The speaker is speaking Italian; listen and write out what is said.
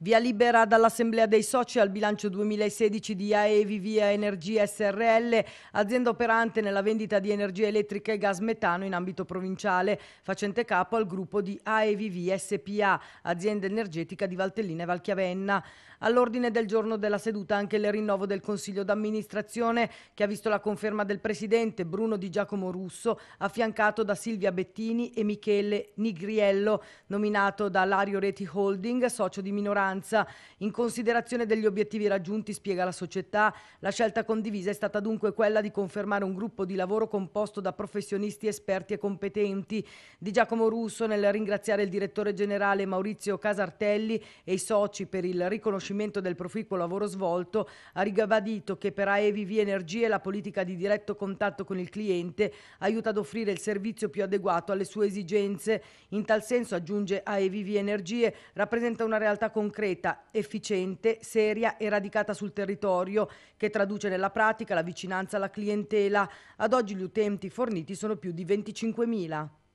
Via libera dall'Assemblea dei Soci al bilancio 2016 di AEV Via Energia SRL, azienda operante nella vendita di energia elettrica e gas metano in ambito provinciale, facente capo al gruppo di AEVI SPA, azienda energetica di Valtellina e Valchiavenna. All'ordine del giorno della seduta anche il rinnovo del Consiglio d'amministrazione che ha visto la conferma del Presidente Bruno Di Giacomo Russo, affiancato da Silvia Bettini e Michele Nigriello, nominato da Lario Reti Holding, socio di minoranza minoranza. In considerazione degli obiettivi raggiunti, spiega la società, la scelta condivisa è stata dunque quella di confermare un gruppo di lavoro composto da professionisti esperti e competenti. Di Giacomo Russo nel ringraziare il direttore generale Maurizio Casartelli e i soci per il riconoscimento del proficuo lavoro svolto, ha ribadito che per AEVI Energie la politica di diretto contatto con il cliente aiuta ad offrire il servizio più adeguato alle sue esigenze. In tal senso, aggiunge AEVI Energie, rappresenta una realtà concreta concreta, efficiente, seria e radicata sul territorio, che traduce nella pratica la vicinanza alla clientela. Ad oggi gli utenti forniti sono più di 25.000.